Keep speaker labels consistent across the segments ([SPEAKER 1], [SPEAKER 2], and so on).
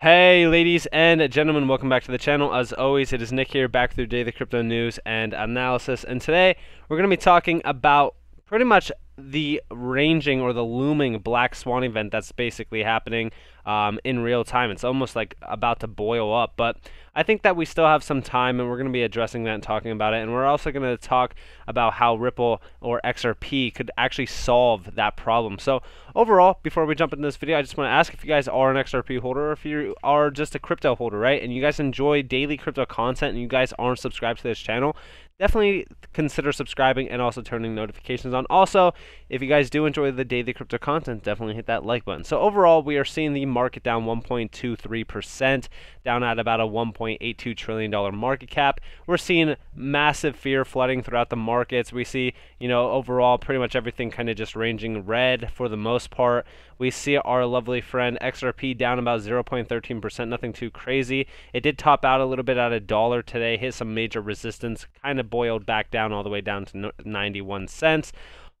[SPEAKER 1] Hey, ladies and gentlemen, welcome back to the channel. As always, it is Nick here, back through Day the Crypto News and Analysis. And today, we're going to be talking about pretty much the ranging or the looming black swan event that's basically happening um, in real time. It's almost like about to boil up, but I think that we still have some time and we're going to be addressing that and talking about it. And we're also going to talk about how Ripple or XRP could actually solve that problem. So, overall, before we jump into this video, I just want to ask if you guys are an XRP holder or if you are just a crypto holder, right? And you guys enjoy daily crypto content and you guys aren't subscribed to this channel, definitely consider subscribing and also turning notifications on. Also, if you guys do enjoy the daily crypto content, definitely hit that like button. So overall, we are seeing the market down 1.23%, down at about a $1.82 trillion market cap. We're seeing massive fear flooding throughout the markets. We see, you know, overall pretty much everything kind of just ranging red for the most part. We see our lovely friend XRP down about 0.13%, nothing too crazy. It did top out a little bit at a dollar today, hit some major resistance, kind of boiled back down all the way down to 91 cents.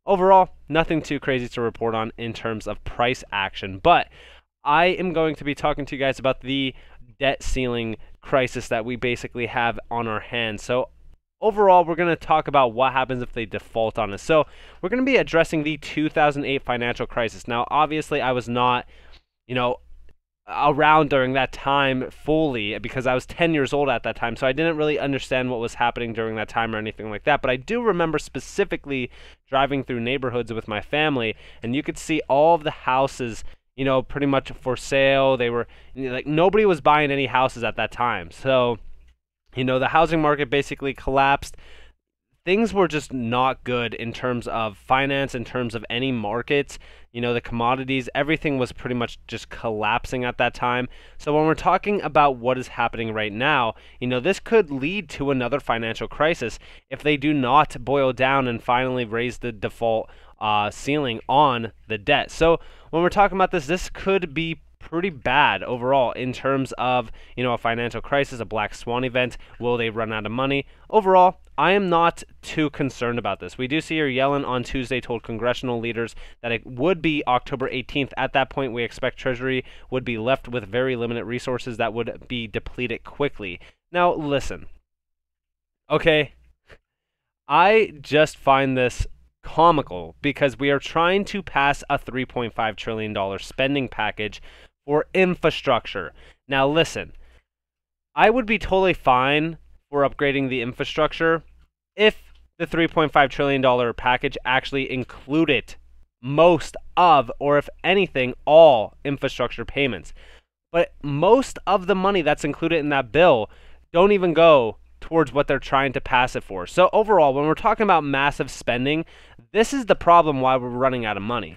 [SPEAKER 1] Overall, nothing too crazy to report on in terms of price action, but I am going to be talking to you guys about the debt ceiling crisis that we basically have on our hands. So, overall, we're going to talk about what happens if they default on us. So, we're going to be addressing the 2008 financial crisis. Now, obviously, I was not, you know, around during that time fully uh, because I was 10 years old at that time. So I didn't really understand what was happening during that time or anything like that. But I do remember specifically driving through neighborhoods with my family, and you could see all of the houses. You know, pretty much for sale. They were like nobody was buying any houses at that time. So, you know, the housing market basically collapsed things were just not good in terms of finance, in terms of any markets. You know, the commodities, everything was pretty much just collapsing at that time. So, when we're talking about what is happening right now, you know, this could lead to another financial crisis if they do not boil down and finally raise the default uh, ceiling on the debt. So, when we're talking about this, this could be pretty bad overall in terms of, you know, a financial crisis, a black swan event. Will they run out of money? Overall, I am not too concerned about this. We do see here Yellen on Tuesday told congressional leaders that it would be October 18th. At that point, we expect Treasury would be left with very limited resources that would be depleted quickly. Now, listen. Okay. I just find this comical because we are trying to pass a $3.5 trillion spending package or infrastructure. Now, listen, I would be totally fine for upgrading the infrastructure if the $3.5 trillion package actually included most of, or if anything, all infrastructure payments. But most of the money that's included in that bill don't even go towards what they're trying to pass it for. So, overall, when we're talking about massive spending, this is the problem why we're running out of money.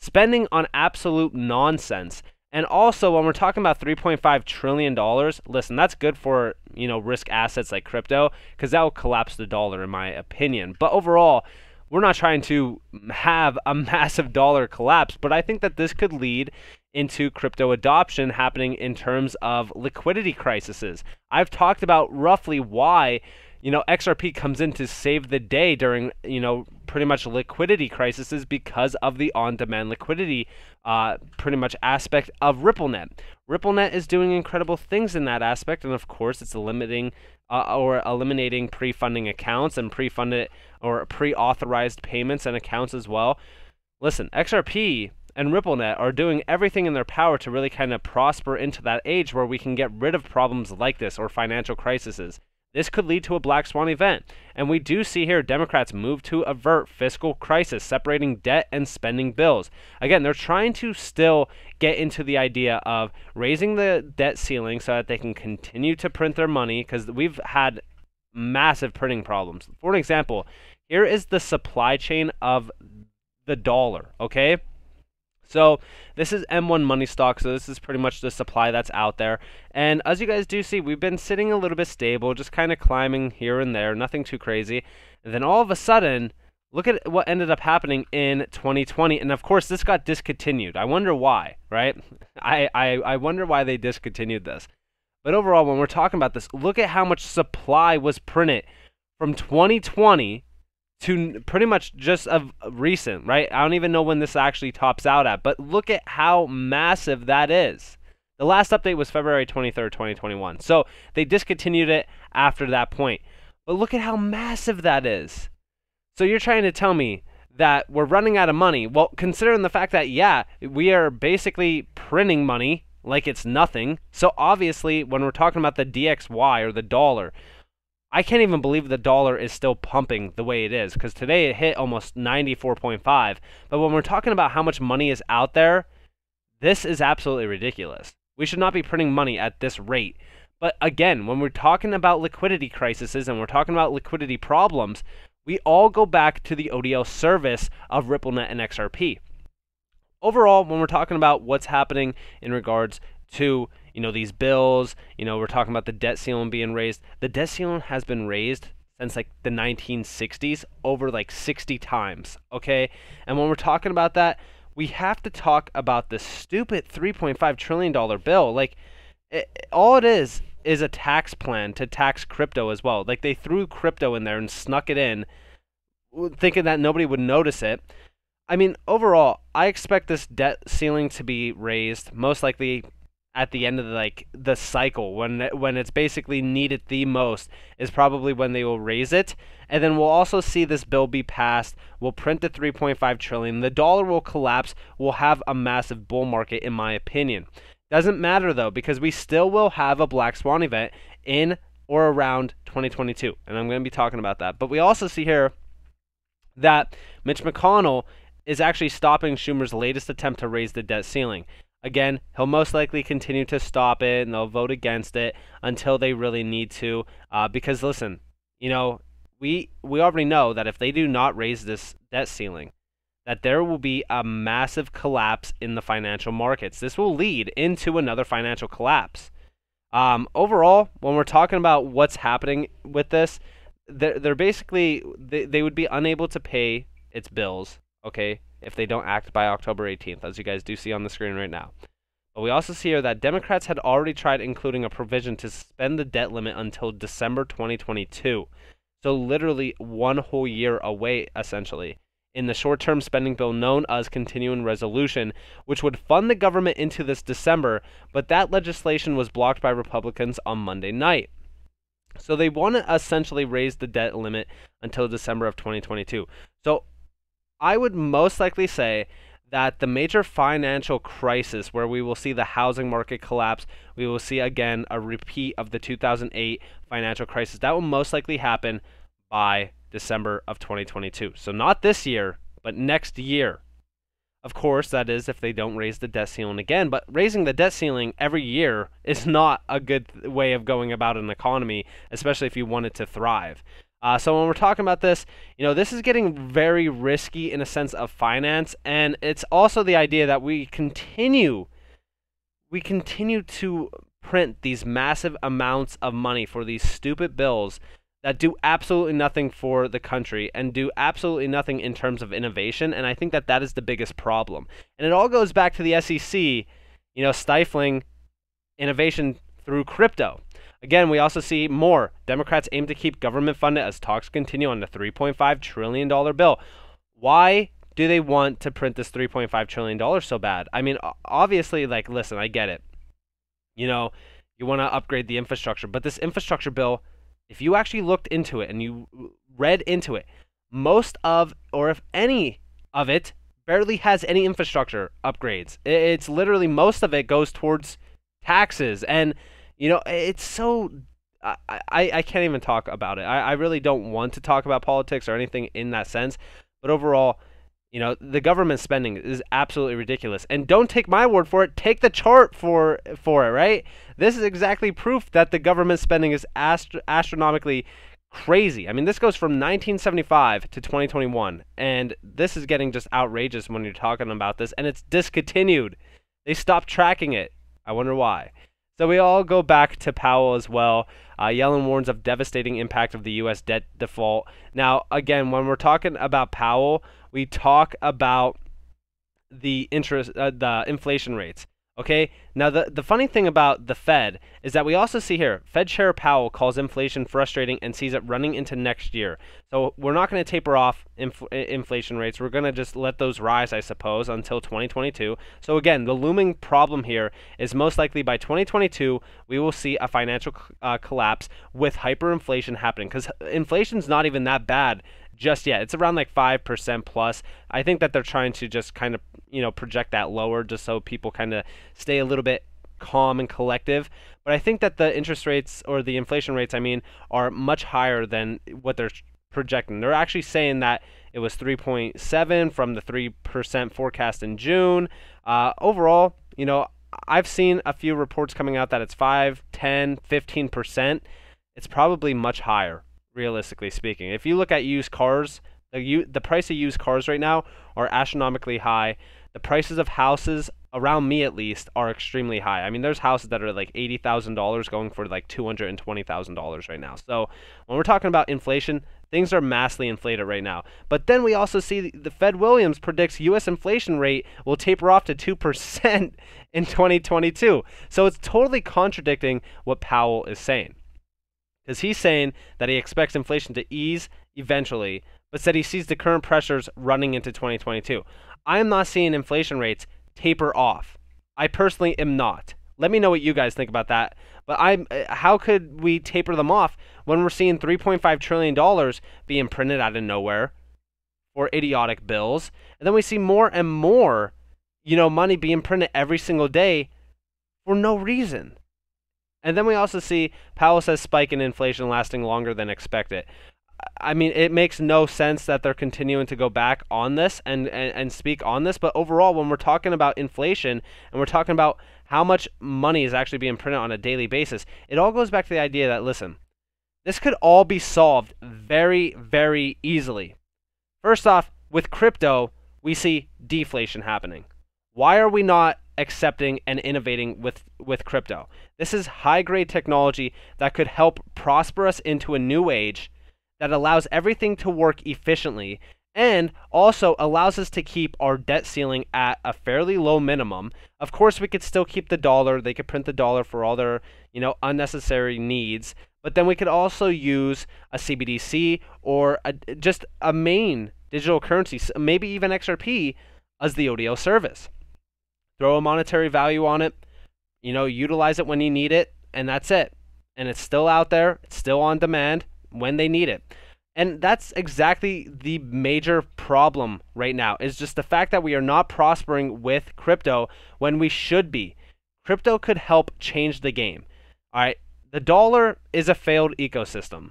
[SPEAKER 1] Spending on absolute nonsense and also, when we're talking about 3.5 trillion dollars, listen, that's good for you know risk assets like crypto because that will collapse the dollar, in my opinion. But overall, we're not trying to have a massive dollar collapse. But I think that this could lead into crypto adoption happening in terms of liquidity crises. I've talked about roughly why you know, XRP comes in to save the day during, you know, pretty much liquidity crises because of the on-demand liquidity, uh, pretty much aspect of RippleNet. RippleNet is doing incredible things in that aspect, and of course, it's limiting uh, or eliminating pre-funding accounts and pre-funded or pre-authorized payments and accounts as well. Listen, XRP and RippleNet are doing everything in their power to really kind of prosper into that age where we can get rid of problems like this or financial crises. This could lead to a black swan event. And we do see here Democrats move to avert fiscal crisis, separating debt and spending bills. Again, they're trying to still get into the idea of raising the debt ceiling so that they can continue to print their money because we've had massive printing problems. For an example, here is the supply chain of the dollar, okay? So this is M1 money stock, so this is pretty much the supply that's out there. And as you guys do see, we've been sitting a little bit stable, just kind of climbing here and there, nothing too crazy. And then all of a sudden, look at what ended up happening in 2020. And of course, this got discontinued. I wonder why, right? I, I, I wonder why they discontinued this. But overall, when we're talking about this, look at how much supply was printed from 2020 to pretty much just of recent, right? I don't even know when this actually tops out at, but look at how massive that is. The last update was February 23rd, 2021. So they discontinued it after that point. But look at how massive that is. So you're trying to tell me that we're running out of money. Well, considering the fact that, yeah, we are basically printing money like it's nothing. So obviously, when we're talking about the DXY or the dollar, I can't even believe the dollar is still pumping the way it is because today it hit almost 94.5. But when we're talking about how much money is out there, this is absolutely ridiculous. We should not be printing money at this rate. But again, when we're talking about liquidity crises and we're talking about liquidity problems, we all go back to the ODL service of RippleNet and XRP. Overall, when we're talking about what's happening in regards to you know these bills you know we're talking about the debt ceiling being raised the debt ceiling has been raised since like the 1960s over like 60 times okay and when we're talking about that we have to talk about the stupid 3.5 trillion dollar bill like it, all it is is a tax plan to tax crypto as well like they threw crypto in there and snuck it in thinking that nobody would notice it I mean, overall, I expect this debt ceiling to be raised, most likely at the end of the, like the cycle when when it's basically needed the most is probably when they will raise it and then we'll also see this bill be passed we'll print the 3.5 trillion the dollar will collapse we'll have a massive bull market in my opinion doesn't matter though because we still will have a black swan event in or around 2022 and I'm going to be talking about that but we also see here that Mitch McConnell is actually stopping Schumer's latest attempt to raise the debt ceiling Again, he'll most likely continue to stop it and they'll vote against it until they really need to. Uh, because listen, you know, we we already know that if they do not raise this debt ceiling, that there will be a massive collapse in the financial markets. This will lead into another financial collapse. Um, overall, when we're talking about what's happening with this, they're, they're basically they, they would be unable to pay its bills. Okay, if they don't act by October 18th, as you guys do see on the screen right now. But we also see here that Democrats had already tried including a provision to suspend the debt limit until December 2022. So, literally one whole year away, essentially, in the short term spending bill known as Continuing Resolution, which would fund the government into this December, but that legislation was blocked by Republicans on Monday night. So, they want to essentially raise the debt limit until December of 2022. So, I would most likely say that the major financial crisis where we will see the housing market collapse, we will see again a repeat of the 2008 financial crisis. That will most likely happen by December of 2022. So not this year, but next year. Of course, that is if they don't raise the debt ceiling again, but raising the debt ceiling every year is not a good way of going about an economy, especially if you want it to thrive. Uh, so when we're talking about this, you know, this is getting very risky in a sense of finance, and it's also the idea that we continue, we continue to print these massive amounts of money for these stupid bills that do absolutely nothing for the country and do absolutely nothing in terms of innovation. And I think that that is the biggest problem. And it all goes back to the SEC, you know, stifling innovation through crypto. Again, we also see more. Democrats aim to keep government funded as talks continue on the $3.5 trillion bill. Why do they want to print this $3.5 trillion so bad? I mean, obviously, like, listen, I get it. You know, you want to upgrade the infrastructure, but this infrastructure bill, if you actually looked into it and you read into it, most of, or if any of it, barely has any infrastructure upgrades. It's literally most of it goes towards taxes. And you know, it's so I, I, I can't even talk about it. I, I really don't want to talk about politics or anything in that sense. But overall, you know, the government spending is absolutely ridiculous. And don't take my word for it. Take the chart for for it, right? This is exactly proof that the government spending is astronomically crazy. I mean, this goes from 1975 to 2021, and this is getting just outrageous when you're talking about this and it's discontinued. They stopped tracking it. I wonder why. So we all go back to Powell as well. Uh, Yellen warns of devastating impact of the U.S. debt default. Now, again, when we're talking about Powell, we talk about the interest, uh, the inflation rates. Okay. Now the the funny thing about the Fed is that we also see here Fed Chair Powell calls inflation frustrating and sees it running into next year. So we're not going to taper off inflation rates. We're going to just let those rise, I suppose, until 2022. So again, the looming problem here is most likely by 2022 we will see a financial uh, collapse with hyperinflation happening because inflation's not even that bad just yet. It's around like 5% plus. I think that they're trying to just kind of, you know, project that lower just so people kind of stay a little bit calm and collective. But I think that the interest rates or the inflation rates, I mean, are much higher than what they're projecting. They're actually saying that it was 3.7 from the 3% forecast in June. Uh, overall, you know, I've seen a few reports coming out that it's 5, 10, 15%. It's probably much higher realistically speaking. If you look at used cars, the, the price of used cars right now are astronomically high. The prices of houses around me at least are extremely high. I mean, there's houses that are like $80,000 going for like $220,000 right now. So, when we're talking about inflation, things are massively inflated right now. But then we also see the Fed Williams predicts US inflation rate will taper off to 2% in 2022. So, it's totally contradicting what Powell is saying because he's saying that he expects inflation to ease eventually, but said he sees the current pressures running into 2022. I am not seeing inflation rates taper off. I personally am not. Let me know what you guys think about that. But I, uh, how could we taper them off when we're seeing 3.5 trillion dollars being printed out of nowhere for idiotic bills, and then we see more and more, you know, money being printed every single day for no reason. And then we also see Powell says spike in inflation lasting longer than expected. I mean, it makes no sense that they're continuing to go back on this and, and, and speak on this. But overall, when we're talking about inflation and we're talking about how much money is actually being printed on a daily basis, it all goes back to the idea that, listen, this could all be solved very, very easily. First off, with crypto, we see deflation happening. Why are we not accepting and innovating with, with crypto. This is high grade technology that could help prosper us into a new age that allows everything to work efficiently and also allows us to keep our debt ceiling at a fairly low minimum. Of course, we could still keep the dollar. They could print the dollar for all their, you know, unnecessary needs. But then we could also use a CBDC or a, just a main digital currency, maybe even XRP, as the ODL service throw a monetary value on it, you know, utilize it when you need it, and that's it. And it's still out there, it's still on demand when they need it. And that's exactly the major problem right now is just the fact that we are not prospering with crypto when we should be. Crypto could help change the game. All right, the dollar is a failed ecosystem.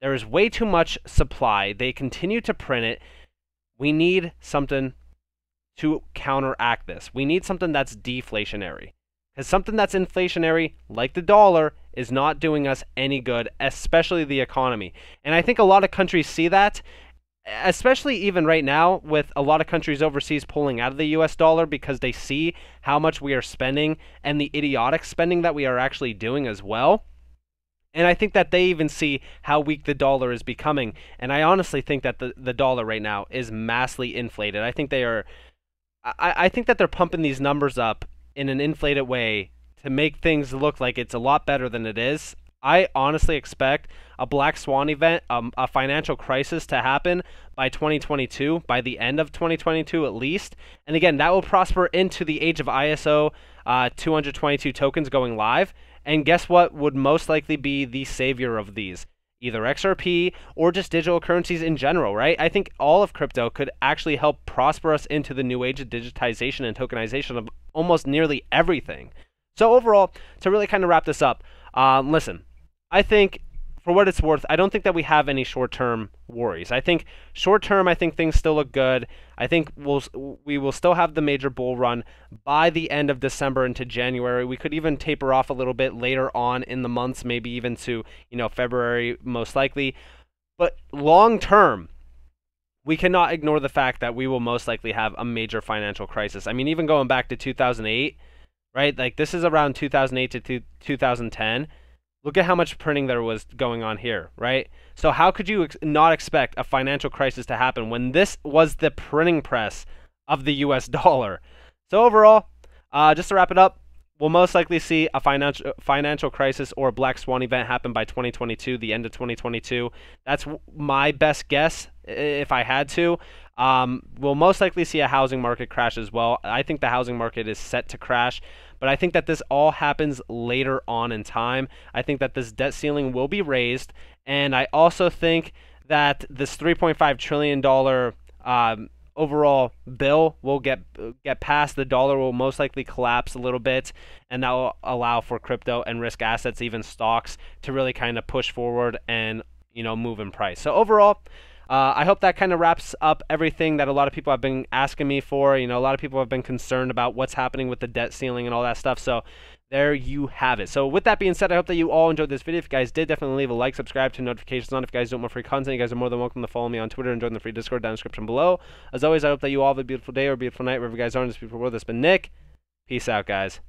[SPEAKER 1] There is way too much supply. They continue to print it. We need something to counteract this. We need something that's deflationary. Because something that's inflationary, like the dollar, is not doing us any good, especially the economy. And I think a lot of countries see that, especially even right now, with a lot of countries overseas pulling out of the US dollar because they see how much we are spending and the idiotic spending that we are actually doing as well. And I think that they even see how weak the dollar is becoming. And I honestly think that the, the dollar right now is massively inflated. I think they are I, I think that they're pumping these numbers up in an inflated way to make things look like it's a lot better than it is. I honestly expect a black swan event, um, a financial crisis to happen by 2022, by the end of 2022 at least. And again, that will prosper into the age of ISO uh, 222 tokens going live. And guess what would most likely be the savior of these? either XRP or just digital currencies in general, right? I think all of crypto could actually help prosper us into the new age of digitization and tokenization of almost nearly everything. So, overall, to really kind of wrap this up, um, listen, I think for what it's worth, I don't think that we have any short-term worries. I think short-term, I think things still look good. I think we'll we will still have the major bull run by the end of December into January. We could even taper off a little bit later on in the months, maybe even to you know February most likely. But long-term, we cannot ignore the fact that we will most likely have a major financial crisis. I mean, even going back to 2008, right? Like this is around 2008 to 2010 Look at how much printing there was going on here, right? So how could you ex- not expect a financial crisis to happen when this was the printing press of the U.S. dollar? So overall, uh, just to wrap it up, we'll most likely see a financial financial crisis or a black swan event happen by 2022, the end of 2022. That's my best guess if I had to. Um, we'll most likely see a housing market crash as well. I think the housing market is set to crash. But I think that this all happens later on in time. I think that this debt ceiling will be raised. And I also think that this $3.5 trillion um, overall bill will get get passed. The dollar will most likely collapse a little bit, and that will allow for crypto and risk assets, even stocks, to really kind of push forward and you know move in price. So overall, uh, I hope that kind of wraps up everything that a lot of people have been asking me for. You know, a lot of people have been concerned about what's happening with the debt ceiling and all that stuff. So there you have it. So with that being said, I hope that you all enjoyed this video. If you guys did, definitely leave a like, subscribe, turn notifications on. If you guys don't want free content, you guys are more than welcome to follow me on Twitter and join the free Discord down in the description below. As always, I hope that you all have a beautiful day or a beautiful night wherever you guys are in this beautiful world. This has been Nick. Peace out, guys.